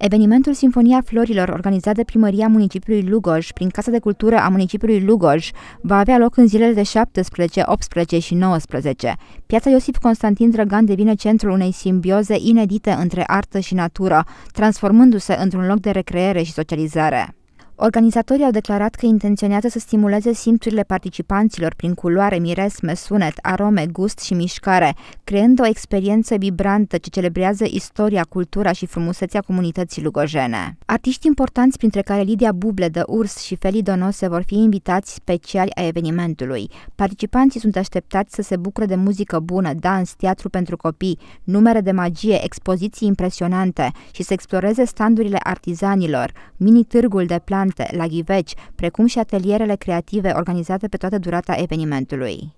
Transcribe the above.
Evenimentul Sinfonia Florilor, organizat de Primăria Municipiului Lugoj prin Casa de Cultură a Municipiului Lugoj, va avea loc în zilele de 17, 18 și 19. Piața Iosif Constantin Drăgan devine centrul unei simbioze inedite între artă și natură, transformându-se într-un loc de recreere și socializare. Organizatorii au declarat că intenționează să stimuleze simțurile participanților prin culoare, miresme, sunet, arome, gust și mișcare, creând o experiență vibrantă ce celebrează istoria, cultura și frumusețea comunității lugojene. Artiști importanți, printre care Lidia de Urs și Feli Donose, vor fi invitați speciali a evenimentului. Participanții sunt așteptați să se bucure de muzică bună, dans, teatru pentru copii, numere de magie, expoziții impresionante și să exploreze standurile artizanilor, mini-târgul de plan restaurante, la ghiveci, precum și atelierele creative organizate pe toată durata evenimentului.